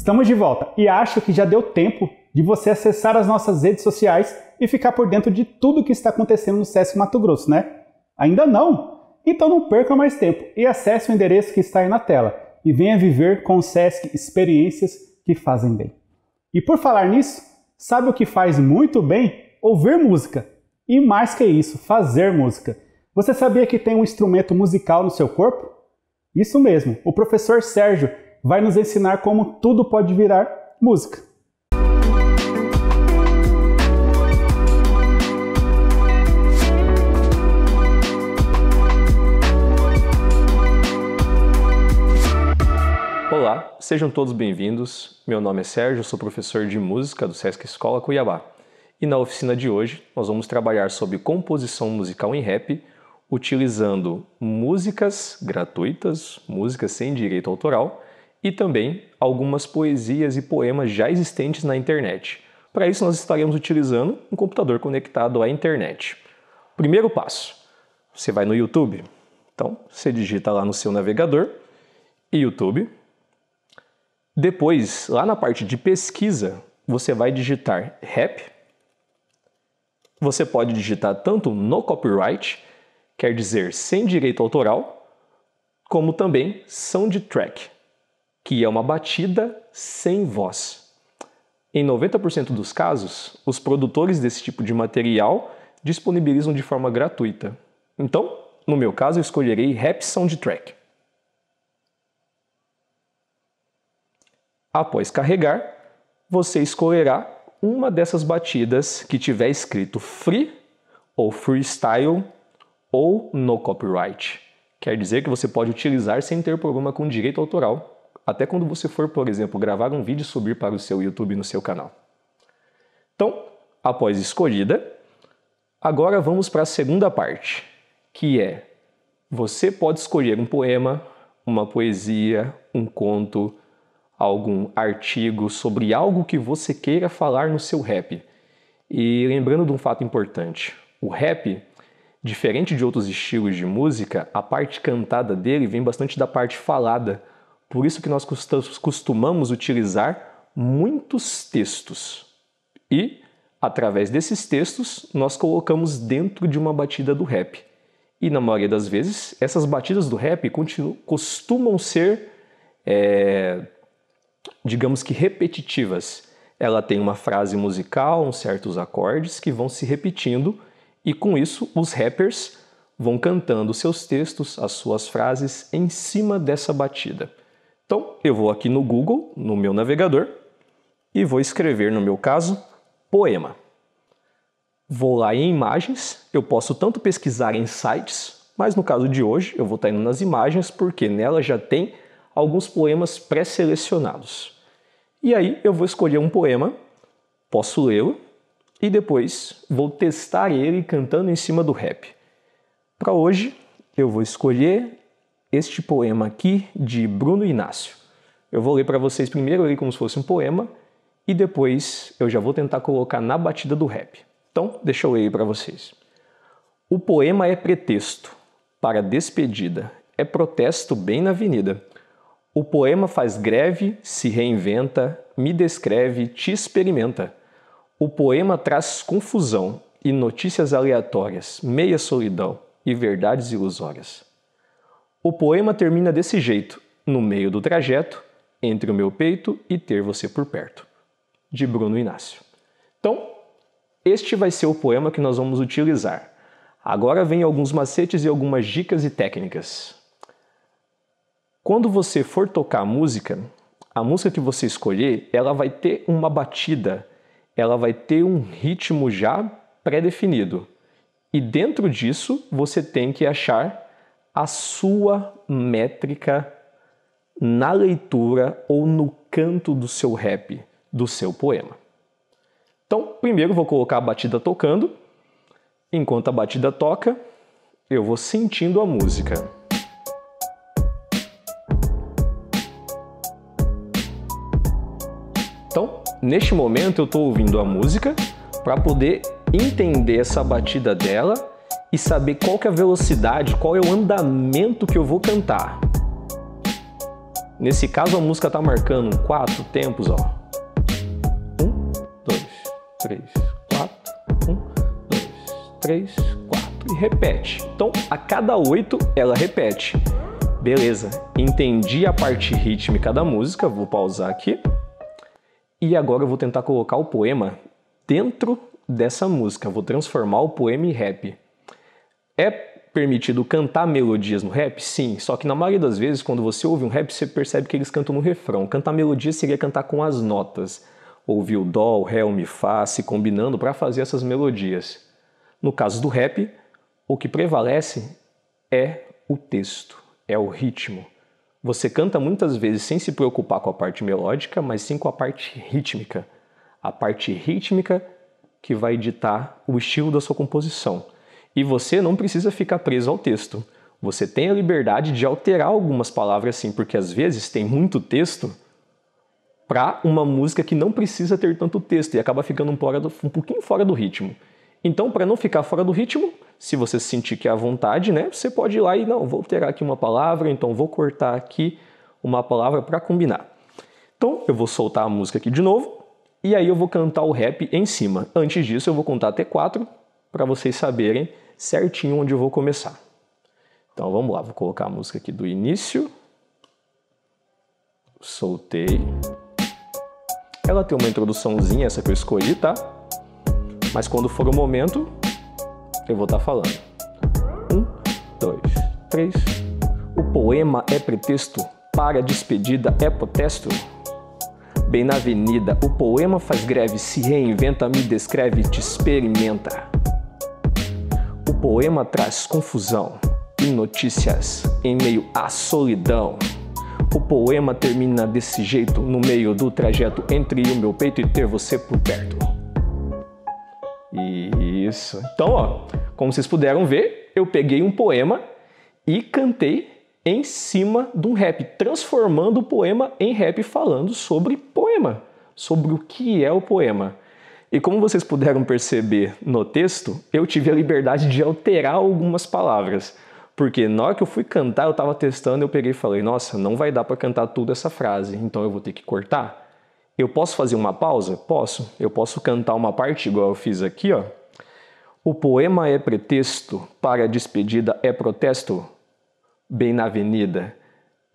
Estamos de volta e acho que já deu tempo de você acessar as nossas redes sociais e ficar por dentro de tudo o que está acontecendo no SESC Mato Grosso, né? Ainda não? Então não perca mais tempo e acesse o endereço que está aí na tela e venha viver com o SESC experiências que fazem bem. E por falar nisso, sabe o que faz muito bem? Ouvir música. E mais que isso, fazer música. Você sabia que tem um instrumento musical no seu corpo? Isso mesmo, o professor Sérgio vai nos ensinar como tudo pode virar música. Olá, sejam todos bem-vindos. Meu nome é Sérgio, sou professor de música do Sesc Escola Cuiabá. E na oficina de hoje, nós vamos trabalhar sobre composição musical em rap, utilizando músicas gratuitas, músicas sem direito autoral, e também algumas poesias e poemas já existentes na internet. Para isso, nós estaremos utilizando um computador conectado à internet. Primeiro passo: você vai no YouTube. Então, você digita lá no seu navegador YouTube. Depois, lá na parte de pesquisa, você vai digitar rap. Você pode digitar tanto no copyright, quer dizer, sem direito autoral, como também soundtrack, que é uma batida sem voz. Em 90% dos casos, os produtores desse tipo de material disponibilizam de forma gratuita. Então, no meu caso, eu escolherei Rap Soundtrack. Após carregar, você escolherá uma dessas batidas que tiver escrito free ou freestyle ou no copyright. Quer dizer que você pode utilizar sem ter problema com direito autoral até quando você for, por exemplo, gravar um vídeo e subir para o seu YouTube no seu canal. Então, após escolhida, agora vamos para a segunda parte, que é você pode escolher um poema, uma poesia, um conto, algum artigo sobre algo que você queira falar no seu rap. E lembrando de um fato importante, o rap, diferente de outros estilos de música, a parte cantada dele vem bastante da parte falada por isso que nós costumamos utilizar muitos textos. E, através desses textos, nós colocamos dentro de uma batida do rap. E, na maioria das vezes, essas batidas do rap costumam ser, é, digamos que, repetitivas. Ela tem uma frase musical, uns certos acordes que vão se repetindo, e com isso os rappers vão cantando seus textos, as suas frases em cima dessa batida. Então, eu vou aqui no Google, no meu navegador, e vou escrever, no meu caso, poema. Vou lá em imagens, eu posso tanto pesquisar em sites, mas no caso de hoje eu vou estar indo nas imagens porque nela já tem alguns poemas pré-selecionados. E aí eu vou escolher um poema, posso lê-lo e depois vou testar ele cantando em cima do rap. Para hoje eu vou escolher este poema aqui de Bruno Inácio. Eu vou ler para vocês primeiro ali como se fosse um poema e depois eu já vou tentar colocar na batida do rap. Então, deixa eu ler para vocês. O poema é pretexto para despedida, é protesto bem na avenida. O poema faz greve, se reinventa, me descreve, te experimenta. O poema traz confusão e notícias aleatórias, meia solidão e verdades ilusórias. O poema termina desse jeito: No meio do trajeto, entre o meu peito e ter você por perto, de Bruno Inácio. Então, este vai ser o poema que nós vamos utilizar. Agora vem alguns macetes e algumas dicas e técnicas. Quando você for tocar a música, a música que você escolher, ela vai ter uma batida, ela vai ter um ritmo já pré-definido. E dentro disso, você tem que achar a sua métrica na leitura ou no canto do seu rap, do seu poema. Então, primeiro vou colocar a batida tocando. Enquanto a batida toca, eu vou sentindo a música. Então, neste momento eu estou ouvindo a música para poder entender essa batida dela e saber qual que é a velocidade, qual é o andamento que eu vou cantar. Nesse caso a música tá marcando quatro tempos, ó. Um, dois, três, quatro. Um, dois, três, quatro. E repete. Então a cada oito ela repete. Beleza, entendi a parte rítmica da música, vou pausar aqui. E agora eu vou tentar colocar o poema dentro dessa música, vou transformar o poema em rap. É permitido cantar melodias no rap? Sim, só que na maioria das vezes, quando você ouve um rap, você percebe que eles cantam no refrão. Cantar melodias seria cantar com as notas. Ouvir o dó, o ré, o mi, fá, se combinando para fazer essas melodias. No caso do rap, o que prevalece é o texto, é o ritmo. Você canta muitas vezes sem se preocupar com a parte melódica, mas sim com a parte rítmica. A parte rítmica que vai ditar o estilo da sua composição. E você não precisa ficar preso ao texto. Você tem a liberdade de alterar algumas palavras sim, porque às vezes tem muito texto para uma música que não precisa ter tanto texto e acaba ficando um, do, um pouquinho fora do ritmo. Então, para não ficar fora do ritmo, se você sentir que é à vontade, né, você pode ir lá e não, vou alterar aqui uma palavra, então vou cortar aqui uma palavra para combinar. Então, eu vou soltar a música aqui de novo e aí eu vou cantar o rap em cima. Antes disso, eu vou contar até quatro para vocês saberem certinho onde eu vou começar. Então vamos lá, vou colocar a música aqui do início. Soltei. Ela tem uma introduçãozinha, essa que eu escolhi, tá? Mas quando for o momento, eu vou estar tá falando. Um, dois, três. O poema é pretexto para despedida é protesto. Bem na avenida, o poema faz greve, se reinventa, me descreve, te experimenta. Poema traz confusão e notícias em meio à solidão. O poema termina desse jeito no meio do trajeto entre o meu peito e ter você por perto. Isso. Então, ó, como vocês puderam ver, eu peguei um poema e cantei em cima de um rap, transformando o poema em rap falando sobre poema, sobre o que é o poema. E como vocês puderam perceber no texto, eu tive a liberdade de alterar algumas palavras. Porque na hora que eu fui cantar, eu estava testando, eu peguei e falei: "Nossa, não vai dar para cantar tudo essa frase, então eu vou ter que cortar". Eu posso fazer uma pausa? Posso. Eu posso cantar uma parte igual eu fiz aqui, ó. O poema é pretexto para a despedida é protesto bem na avenida.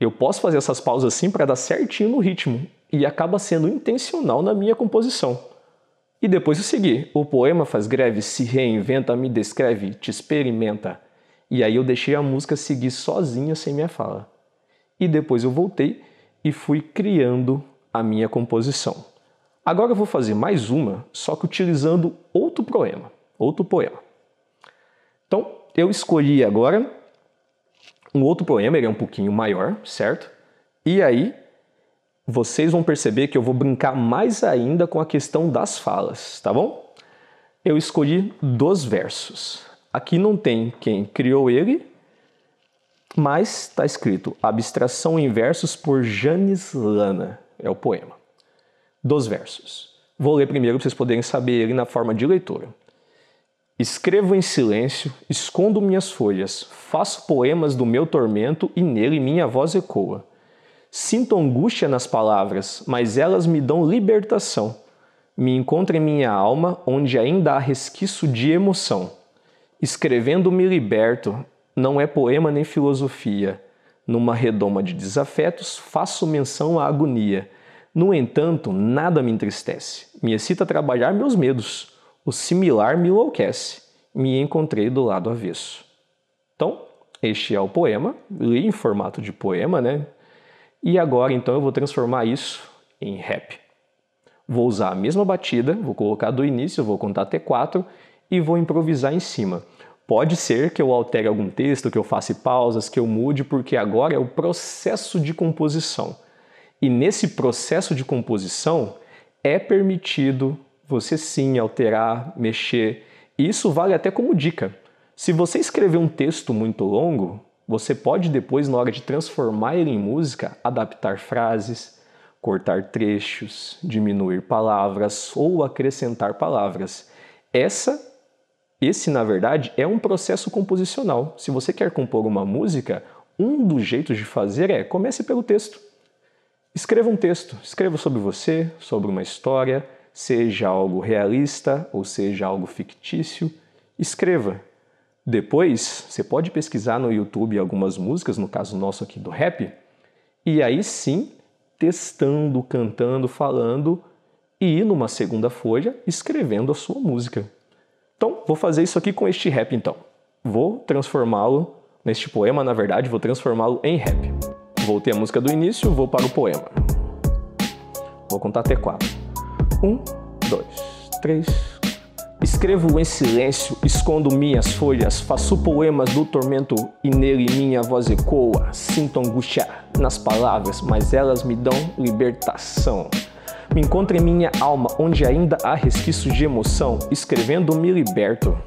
Eu posso fazer essas pausas assim para dar certinho no ritmo e acaba sendo intencional na minha composição. E depois eu segui. O poema faz greve, se reinventa, me descreve, te experimenta. E aí eu deixei a música seguir sozinha sem minha fala. E depois eu voltei e fui criando a minha composição. Agora eu vou fazer mais uma, só que utilizando outro poema, outro poema. Então, eu escolhi agora um outro poema, ele é um pouquinho maior, certo? E aí vocês vão perceber que eu vou brincar mais ainda com a questão das falas, tá bom? Eu escolhi dos versos. Aqui não tem quem criou ele, mas está escrito Abstração em Versos por Janis Lana. É o poema. Dos versos. Vou ler primeiro para vocês poderem saber ele na forma de leitura. Escrevo em silêncio, escondo minhas folhas, faço poemas do meu tormento e nele minha voz ecoa. Sinto angústia nas palavras, mas elas me dão libertação. Me encontro em minha alma, onde ainda há resquício de emoção. Escrevendo me liberto, não é poema nem filosofia. Numa redoma de desafetos, faço menção à agonia. No entanto, nada me entristece. Me excita trabalhar meus medos. O similar me enlouquece. Me encontrei do lado avesso. Então, este é o poema. Li em formato de poema, né? E agora então eu vou transformar isso em rap. Vou usar a mesma batida, vou colocar do início, vou contar até 4 e vou improvisar em cima. Pode ser que eu altere algum texto, que eu faça pausas, que eu mude, porque agora é o processo de composição. E nesse processo de composição é permitido você sim alterar, mexer. Isso vale até como dica. Se você escrever um texto muito longo, você pode depois, na hora de transformar ele em música, adaptar frases, cortar trechos, diminuir palavras ou acrescentar palavras. Essa esse, na verdade, é um processo composicional. Se você quer compor uma música, um dos jeitos de fazer é comece pelo texto. Escreva um texto, escreva sobre você, sobre uma história, seja algo realista ou seja algo fictício. Escreva, depois, você pode pesquisar no YouTube algumas músicas, no caso nosso aqui do rap, e aí sim, testando, cantando, falando e numa segunda folha escrevendo a sua música. Então, vou fazer isso aqui com este rap então. Vou transformá-lo neste poema, na verdade, vou transformá-lo em rap. Voltei a música do início, vou para o poema. Vou contar até quatro. Um, dois, três, Escrevo em silêncio, escondo minhas folhas, faço poemas do tormento e nele minha voz ecoa. Sinto angústia nas palavras, mas elas me dão libertação. Me encontro em minha alma, onde ainda há resquícios de emoção, escrevendo me liberto.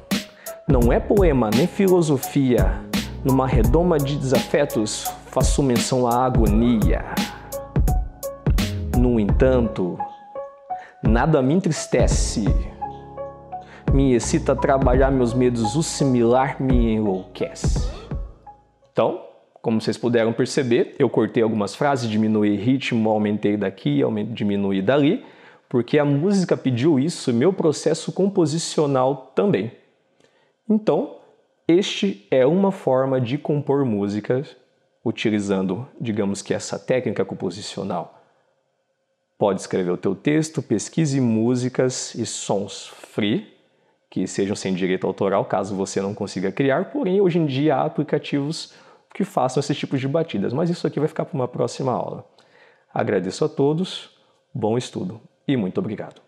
Não é poema nem filosofia, numa redoma de desafetos, faço menção à agonia. No entanto, nada me entristece me excita trabalhar meus medos, o similar me enlouquece. Então, como vocês puderam perceber, eu cortei algumas frases, diminuí ritmo, aumentei daqui, diminuí dali, porque a música pediu isso, meu processo composicional também. Então, este é uma forma de compor músicas utilizando, digamos que essa técnica composicional. Pode escrever o teu texto, pesquise músicas e sons free que sejam sem direito autoral, caso você não consiga criar, porém hoje em dia há aplicativos que façam esses tipos de batidas, mas isso aqui vai ficar para uma próxima aula. Agradeço a todos, bom estudo e muito obrigado.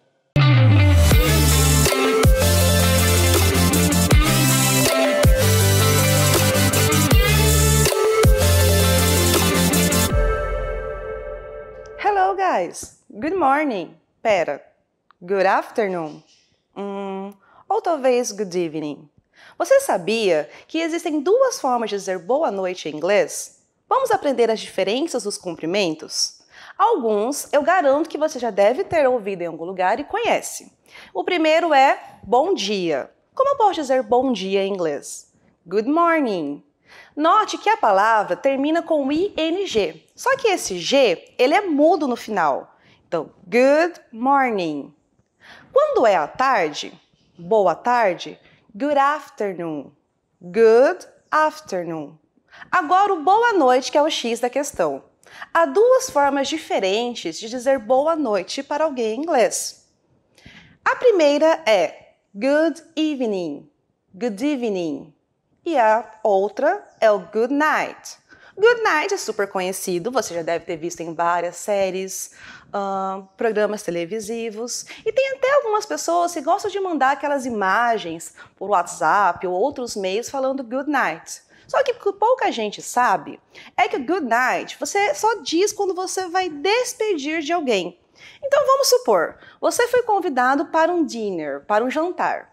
Hello guys, good morning. Pera, good afternoon. Hum, ou talvez good evening. Você sabia que existem duas formas de dizer boa noite em inglês? Vamos aprender as diferenças dos cumprimentos? Alguns eu garanto que você já deve ter ouvido em algum lugar e conhece. O primeiro é bom dia. Como eu posso dizer bom dia em inglês? Good morning. Note que a palavra termina com ing, só que esse g ele é mudo no final. Então, good morning. Quando é à tarde, boa tarde. Good afternoon. Good afternoon. Agora o boa noite, que é o X da questão. Há duas formas diferentes de dizer boa noite para alguém em inglês. A primeira é good evening, good evening. E a outra é o good night, Good night é super conhecido, você já deve ter visto em várias séries, uh, programas televisivos. E tem até algumas pessoas que gostam de mandar aquelas imagens por WhatsApp ou outros meios falando good night. Só que o que pouca gente sabe é que o good night você só diz quando você vai despedir de alguém. Então vamos supor, você foi convidado para um dinner, para um jantar.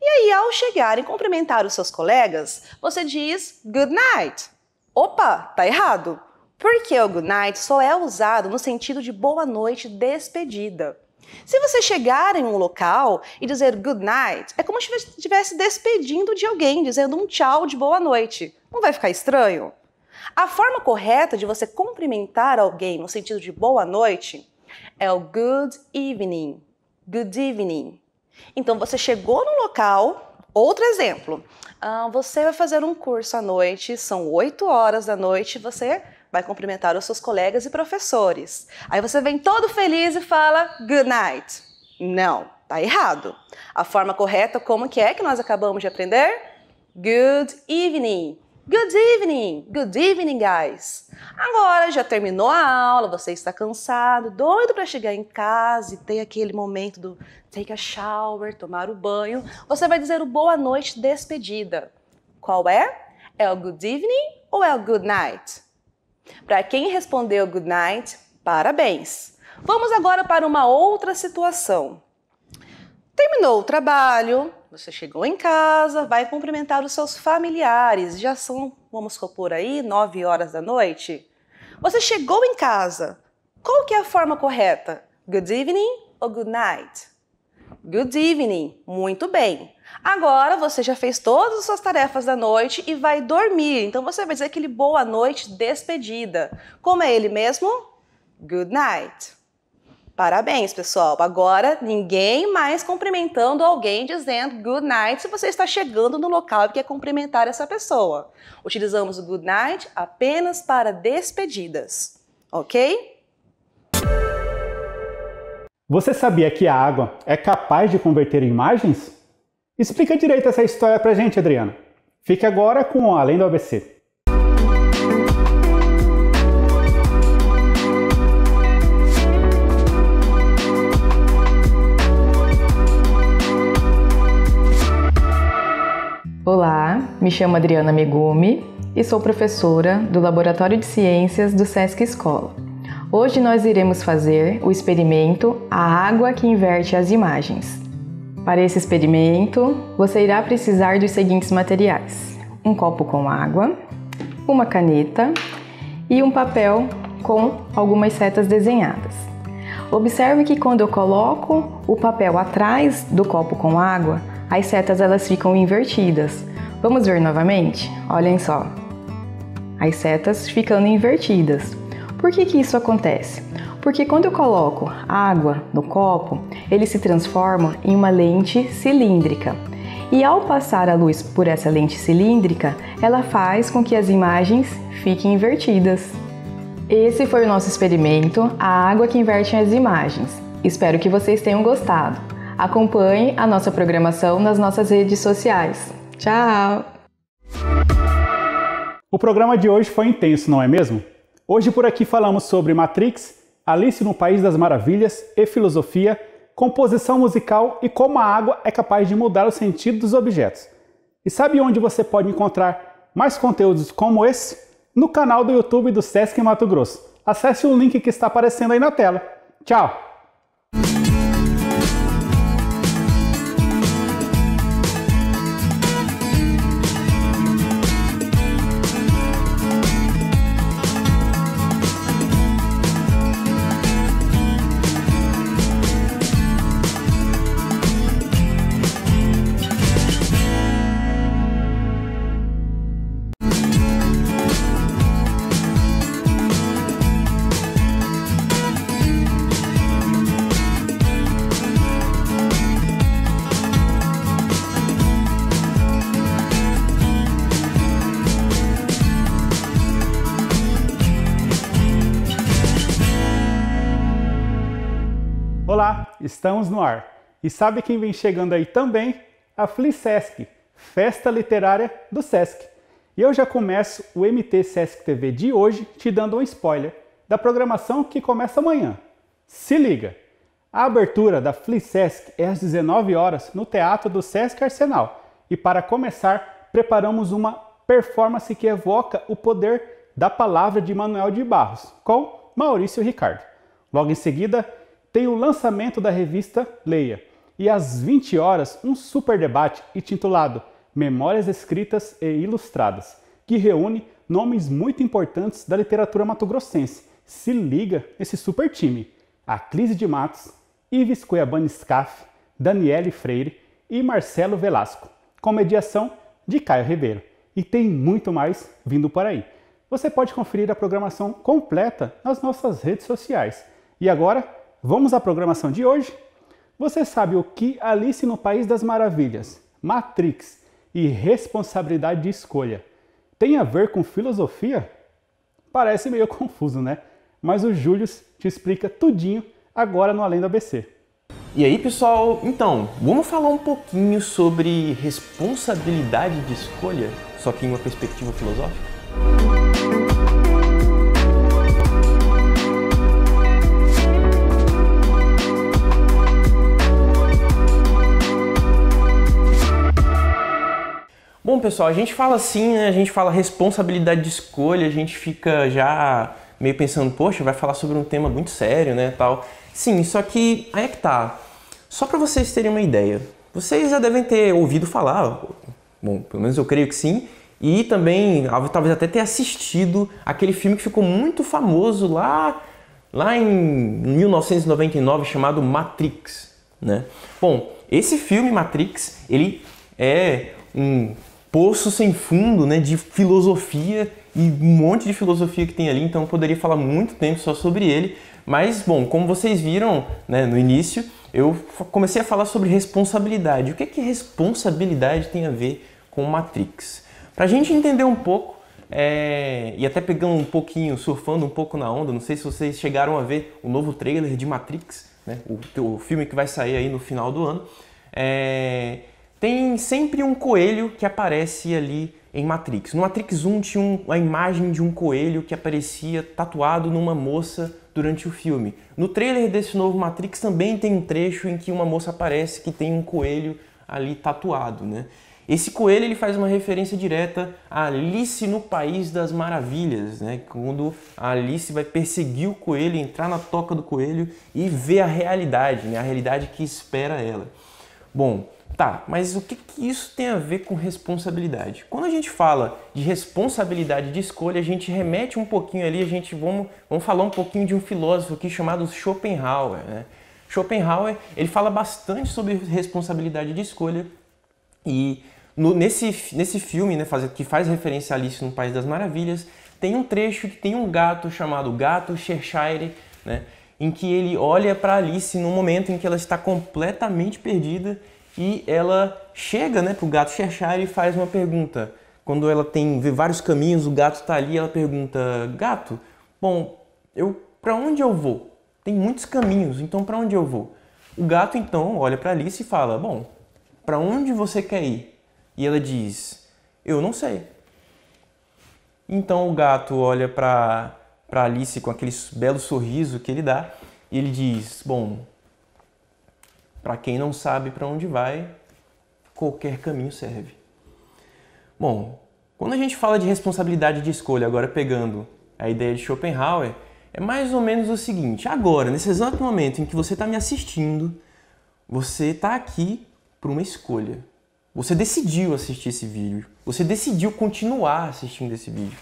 E aí, ao chegar e cumprimentar os seus colegas, você diz good night. Opa, tá errado. Porque o good night só é usado no sentido de boa noite, despedida. Se você chegar em um local e dizer good night, é como se estivesse despedindo de alguém, dizendo um tchau de boa noite. Não vai ficar estranho? A forma correta de você cumprimentar alguém no sentido de boa noite é o good evening. Good evening. Então você chegou no local, outro exemplo. Ah, você vai fazer um curso à noite, são 8 horas da noite, você vai cumprimentar os seus colegas e professores. Aí você vem todo feliz e fala good night. Não, tá errado. A forma correta, como que é que nós acabamos de aprender? Good evening. Good evening, good evening, guys. Agora já terminou a aula, você está cansado, doido para chegar em casa e ter aquele momento do take a shower, tomar o banho. Você vai dizer o boa noite despedida. Qual é? É o good evening ou é o good night? Para quem respondeu good night, parabéns. Vamos agora para uma outra situação. Terminou o trabalho, você chegou em casa, vai cumprimentar os seus familiares. Já são, vamos supor aí, 9 horas da noite. Você chegou em casa. Qual que é a forma correta? Good evening ou good night? Good evening. Muito bem. Agora você já fez todas as suas tarefas da noite e vai dormir. Então você vai dizer aquele boa noite despedida. Como é ele mesmo? Good night. Parabéns, pessoal. Agora ninguém mais cumprimentando alguém dizendo good night se você está chegando no local e quer cumprimentar essa pessoa. Utilizamos o good night apenas para despedidas, ok? Você sabia que a água é capaz de converter imagens? Explica direito essa história pra gente, Adriana. Fique agora com Além do ABC. Olá, me chamo Adriana Megumi e sou professora do Laboratório de Ciências do SESC Escola. Hoje nós iremos fazer o experimento A Água que Inverte as Imagens. Para esse experimento, você irá precisar dos seguintes materiais: um copo com água, uma caneta e um papel com algumas setas desenhadas. Observe que quando eu coloco o papel atrás do copo com água, as setas elas ficam invertidas. Vamos ver novamente? Olhem só. As setas ficando invertidas. Por que, que isso acontece? Porque quando eu coloco água no copo, ele se transforma em uma lente cilíndrica. E ao passar a luz por essa lente cilíndrica, ela faz com que as imagens fiquem invertidas. Esse foi o nosso experimento, a água que inverte as imagens. Espero que vocês tenham gostado. Acompanhe a nossa programação nas nossas redes sociais. Tchau! O programa de hoje foi intenso, não é mesmo? Hoje por aqui falamos sobre Matrix, Alice no País das Maravilhas e filosofia, composição musical e como a água é capaz de mudar o sentido dos objetos. E sabe onde você pode encontrar mais conteúdos como esse? No canal do YouTube do Sesc Mato Grosso. Acesse o link que está aparecendo aí na tela. Tchau! Estamos no ar. E sabe quem vem chegando aí também? A FliSesc, Festa Literária do Sesc. E eu já começo o MT Sesc TV de hoje te dando um spoiler da programação que começa amanhã. Se liga! A abertura da FliSesc é às 19 horas no Teatro do Sesc Arsenal. E para começar, preparamos uma performance que evoca o poder da palavra de Manuel de Barros, com Maurício Ricardo. Logo em seguida, tem o lançamento da revista Leia e às 20 horas um super debate intitulado Memórias Escritas e Ilustradas, que reúne nomes muito importantes da literatura matogrossense. Se liga nesse super time: a Aclise de Matos, Ives Cuiabani Scaff, Daniele Freire e Marcelo Velasco, com mediação de Caio Ribeiro. E tem muito mais vindo por aí. Você pode conferir a programação completa nas nossas redes sociais. E agora Vamos à programação de hoje? Você sabe o que Alice no País das Maravilhas, Matrix e responsabilidade de escolha tem a ver com filosofia? Parece meio confuso, né? Mas o Júlio te explica tudinho agora no Além do ABC. E aí, pessoal? Então, vamos falar um pouquinho sobre responsabilidade de escolha, só que em uma perspectiva filosófica? Bom, pessoal, a gente fala assim, né? A gente fala responsabilidade de escolha, a gente fica já meio pensando, poxa, vai falar sobre um tema muito sério, né, tal. Sim, só que aí é que tá. Só para vocês terem uma ideia. Vocês já devem ter ouvido falar, bom, pelo menos eu creio que sim, e também ah, talvez até ter assistido aquele filme que ficou muito famoso lá lá em 1999 chamado Matrix, né? Bom, esse filme Matrix, ele é um poço sem fundo, né, de filosofia e um monte de filosofia que tem ali, então eu poderia falar muito tempo só sobre ele, mas bom, como vocês viram, né, no início, eu comecei a falar sobre responsabilidade. O que é que responsabilidade tem a ver com Matrix? Para a gente entender um pouco, é, e até pegando um pouquinho, surfando um pouco na onda, não sei se vocês chegaram a ver o novo trailer de Matrix, né? o, o filme que vai sair aí no final do ano. É, tem sempre um coelho que aparece ali em Matrix. No Matrix 1 tinha um, a imagem de um coelho que aparecia tatuado numa moça durante o filme. No trailer desse novo Matrix também tem um trecho em que uma moça aparece que tem um coelho ali tatuado, né? Esse coelho ele faz uma referência direta a Alice no País das Maravilhas, né? quando a Alice vai perseguir o coelho, entrar na toca do coelho e ver a realidade, né? a realidade que espera ela. Bom, Tá, mas o que, que isso tem a ver com responsabilidade? Quando a gente fala de responsabilidade de escolha, a gente remete um pouquinho ali, a gente vamos, vamos falar um pouquinho de um filósofo aqui chamado Schopenhauer. Né? Schopenhauer ele fala bastante sobre responsabilidade de escolha e no, nesse, nesse filme né, faz, que faz referência a Alice no País das Maravilhas, tem um trecho que tem um gato chamado Gato Cheshire, né, em que ele olha para Alice no momento em que ela está completamente perdida e ela chega né, para o gato Cheshire e faz uma pergunta. Quando ela tem vê vários caminhos, o gato está ali, ela pergunta: Gato, bom, eu para onde eu vou? Tem muitos caminhos, então para onde eu vou? O gato então olha para Alice e fala: Bom, para onde você quer ir? E ela diz: Eu não sei. Então o gato olha para Alice com aquele belo sorriso que ele dá e ele diz: Bom, para quem não sabe para onde vai, qualquer caminho serve. Bom, quando a gente fala de responsabilidade de escolha, agora pegando a ideia de Schopenhauer, é mais ou menos o seguinte: agora, nesse exato momento em que você está me assistindo, você está aqui por uma escolha. Você decidiu assistir esse vídeo. Você decidiu continuar assistindo esse vídeo.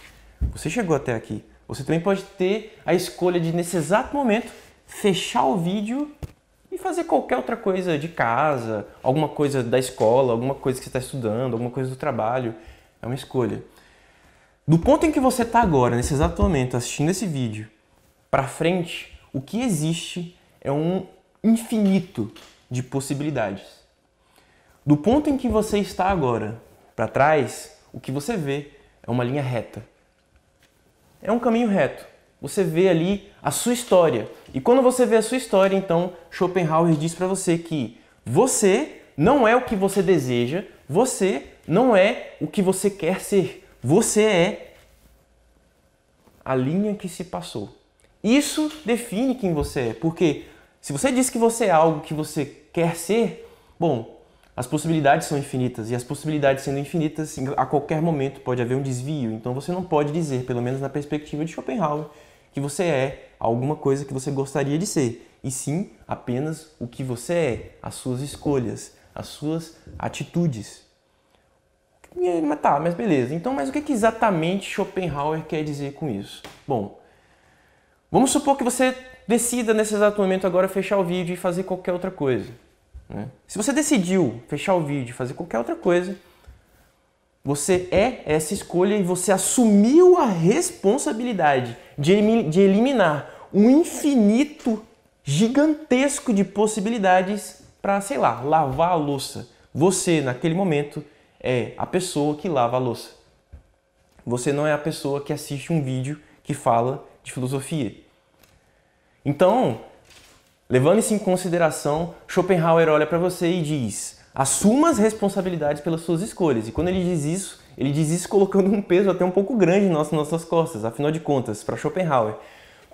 Você chegou até aqui. Você também pode ter a escolha de, nesse exato momento, fechar o vídeo fazer qualquer outra coisa de casa, alguma coisa da escola, alguma coisa que você está estudando, alguma coisa do trabalho. É uma escolha. Do ponto em que você está agora, nesse exato momento, assistindo esse vídeo, para frente, o que existe é um infinito de possibilidades. Do ponto em que você está agora para trás, o que você vê é uma linha reta. É um caminho reto você vê ali a sua história. E quando você vê a sua história, então Schopenhauer diz para você que você não é o que você deseja, você não é o que você quer ser. Você é a linha que se passou. Isso define quem você é, porque se você diz que você é algo que você quer ser, bom, as possibilidades são infinitas e as possibilidades sendo infinitas, a qualquer momento pode haver um desvio. Então você não pode dizer, pelo menos na perspectiva de Schopenhauer, que você é alguma coisa que você gostaria de ser, e sim apenas o que você é, as suas escolhas, as suas atitudes. E, mas tá, mas beleza. Então, mas o que, que exatamente Schopenhauer quer dizer com isso? Bom, vamos supor que você decida nesse exato momento agora fechar o vídeo e fazer qualquer outra coisa. Né? Se você decidiu fechar o vídeo e fazer qualquer outra coisa, você é essa escolha e você assumiu a responsabilidade de, eliminar um infinito gigantesco de possibilidades para, sei lá, lavar a louça. Você, naquele momento, é a pessoa que lava a louça. Você não é a pessoa que assiste um vídeo que fala de filosofia. Então, levando isso em consideração, Schopenhauer olha para você e diz: assuma as responsabilidades pelas suas escolhas. E quando ele diz isso, ele diz isso colocando um peso até um pouco grande nas nossas costas. Afinal de contas, para Schopenhauer,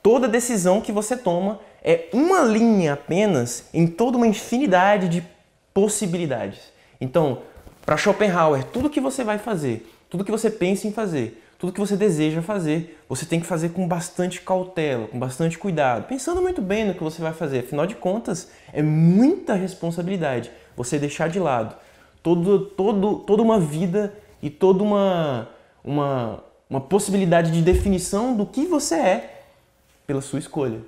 toda decisão que você toma é uma linha apenas em toda uma infinidade de possibilidades. Então, para Schopenhauer, tudo que você vai fazer, tudo que você pensa em fazer, tudo que você deseja fazer, você tem que fazer com bastante cautela, com bastante cuidado, pensando muito bem no que você vai fazer. Afinal de contas, é muita responsabilidade você deixar de lado todo, todo, toda uma vida e toda uma, uma, uma possibilidade de definição do que você é pela sua escolha.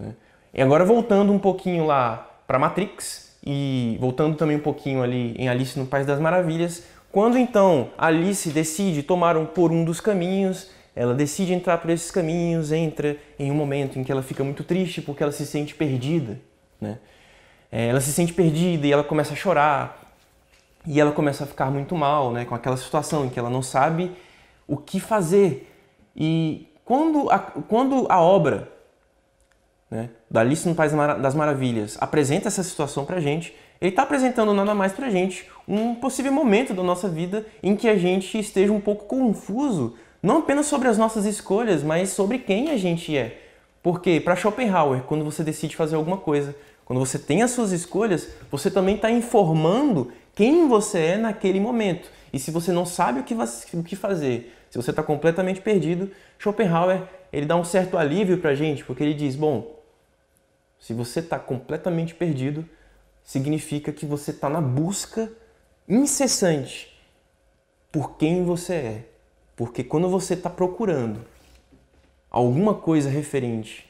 Né? E agora voltando um pouquinho lá para Matrix e voltando também um pouquinho ali em Alice no País das Maravilhas, quando então Alice decide tomar um, por um dos caminhos, ela decide entrar por esses caminhos, entra em um momento em que ela fica muito triste porque ela se sente perdida, né? É, ela se sente perdida e ela começa a chorar e ela começa a ficar muito mal, né? Com aquela situação em que ela não sabe o que fazer e quando a, quando a obra né, da Alice no País das Maravilhas apresenta essa situação para gente, ele está apresentando nada mais para a gente um possível momento da nossa vida em que a gente esteja um pouco confuso, não apenas sobre as nossas escolhas, mas sobre quem a gente é. Porque para Schopenhauer, quando você decide fazer alguma coisa, quando você tem as suas escolhas, você também está informando quem você é naquele momento. E se você não sabe o que, o que fazer, se você está completamente perdido, Schopenhauer ele dá um certo alívio para a gente, porque ele diz: bom, se você está completamente perdido, significa que você está na busca incessante por quem você é. Porque quando você está procurando alguma coisa referente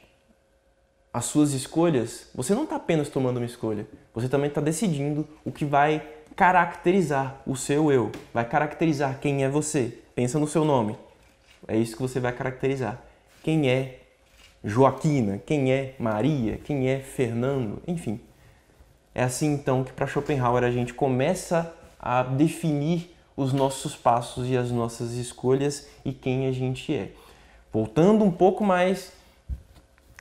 às suas escolhas, você não está apenas tomando uma escolha, você também está decidindo o que vai caracterizar o seu eu, vai caracterizar quem é você. Pensa no seu nome, é isso que você vai caracterizar. Quem é Joaquina, quem é Maria, quem é Fernando, enfim. É assim então que para Schopenhauer a gente começa a definir os nossos passos e as nossas escolhas e quem a gente é. Voltando um pouco mais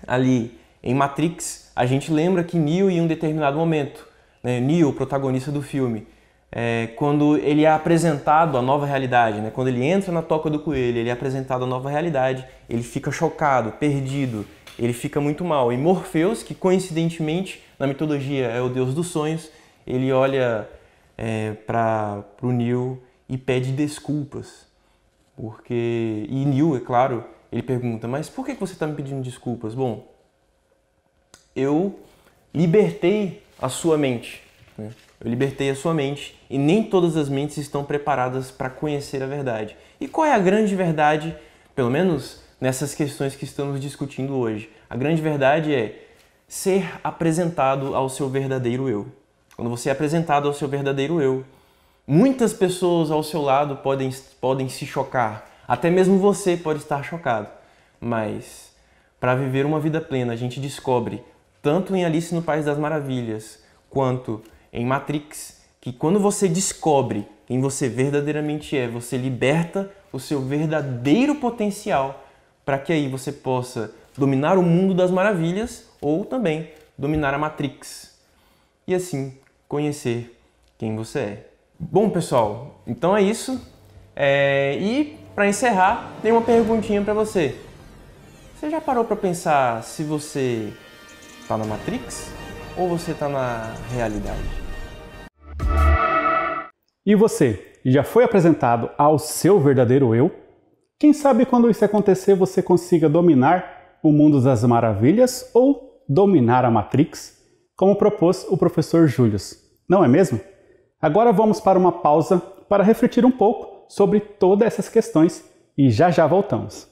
ali em Matrix, a gente lembra que Neo em um determinado momento, né, Neo, o protagonista do filme, é, quando ele é apresentado à nova realidade, né, quando ele entra na toca do coelho, ele é apresentado à nova realidade, ele fica chocado, perdido, ele fica muito mal. E Morpheus, que coincidentemente na mitologia é o deus dos sonhos, ele olha é, para o Neo e pede desculpas. Porque. E Neo, é claro, ele pergunta: Mas por que você está me pedindo desculpas? Bom, eu libertei a sua mente. Né? Eu libertei a sua mente e nem todas as mentes estão preparadas para conhecer a verdade. E qual é a grande verdade, pelo menos nessas questões que estamos discutindo hoje. A grande verdade é ser apresentado ao seu verdadeiro eu. Quando você é apresentado ao seu verdadeiro eu, muitas pessoas ao seu lado podem, podem se chocar, até mesmo você pode estar chocado, mas para viver uma vida plena, a gente descobre, tanto em Alice no País das Maravilhas, quanto em Matrix, que quando você descobre quem você verdadeiramente é, você liberta o seu verdadeiro potencial para que aí você possa dominar o mundo das maravilhas ou também dominar a Matrix e assim conhecer quem você é. Bom, pessoal, então é isso. É... E para encerrar, tem uma perguntinha para você. Você já parou para pensar se você está na Matrix ou você está na realidade? E você, já foi apresentado ao seu verdadeiro eu? Quem sabe quando isso acontecer você consiga dominar o mundo das maravilhas ou dominar a Matrix, como propôs o professor Julius, não é mesmo? Agora vamos para uma pausa para refletir um pouco sobre todas essas questões e já já voltamos.